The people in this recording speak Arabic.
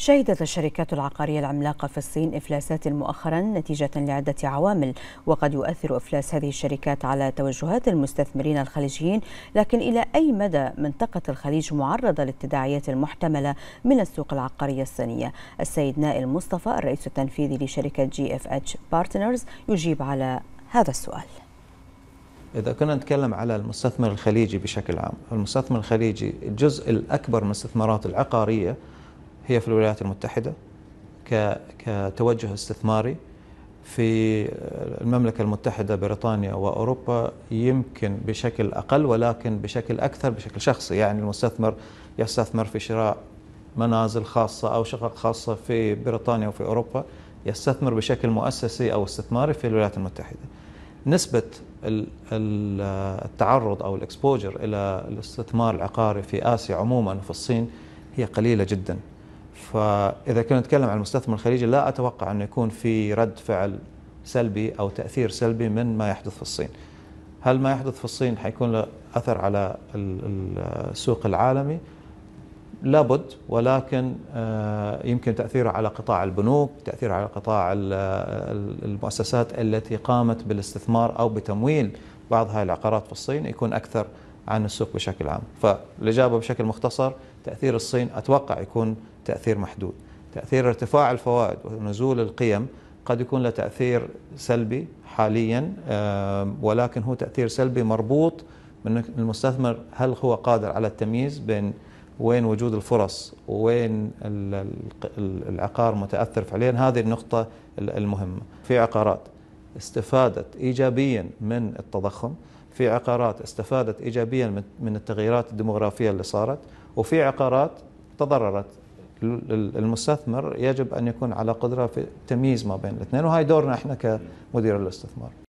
شهدت الشركات العقارية العملاقة في الصين إفلاسات مؤخرا نتيجة لعدة عوامل وقد يؤثر إفلاس هذه الشركات على توجهات المستثمرين الخليجيين لكن إلى أي مدى منطقة الخليج معرضة للتداعيات المحتملة من السوق العقارية الصينية السيد نائل مصطفى الرئيس التنفيذي لشركة جي اف اتش بارتنرز يجيب على هذا السؤال إذا كنا نتكلم على المستثمر الخليجي بشكل عام المستثمر الخليجي الجزء الأكبر من استثماراته العقارية هي في الولايات المتحدة كتوجه استثماري في المملكة المتحدة بريطانيا وأوروبا يمكن بشكل أقل ولكن بشكل أكثر بشكل شخصي يعني المستثمر يستثمر في شراء منازل خاصة أو شقق خاصة في بريطانيا وفي أوروبا يستثمر بشكل مؤسسي أو استثماري في الولايات المتحدة نسبة التعرض أو الإكسبوجر إلى الاستثمار العقاري في آسيا عموما وفي الصين هي قليلة جداً فإذا كنا نتكلم عن المستثمر الخليجي لا أتوقع انه يكون في رد فعل سلبي أو تأثير سلبي من ما يحدث في الصين هل ما يحدث في الصين حيكون له أثر على السوق العالمي لابد ولكن آه، يمكن تأثيره على قطاع البنوك تأثيره على قطاع المؤسسات التي قامت بالاستثمار أو بتمويل بعض هذه العقارات في الصين يكون أكثر عن السوق بشكل عام فالإجابة بشكل مختصر تأثير الصين أتوقع يكون تأثير محدود تأثير ارتفاع الفوائد ونزول القيم قد يكون له تأثير سلبي حاليا ولكن هو تأثير سلبي مربوط من المستثمر هل هو قادر على التمييز بين وين وجود الفرص وين العقار متأثر فعليا هذه النقطة المهمة في عقارات استفادت إيجابيا من التضخم في عقارات استفادت ايجابيا من التغييرات الديموغرافيه اللي صارت وفي عقارات تضررت المستثمر يجب ان يكون على قدره في التمييز ما بين الاثنين وهي دورنا احنا كمدير الاستثمار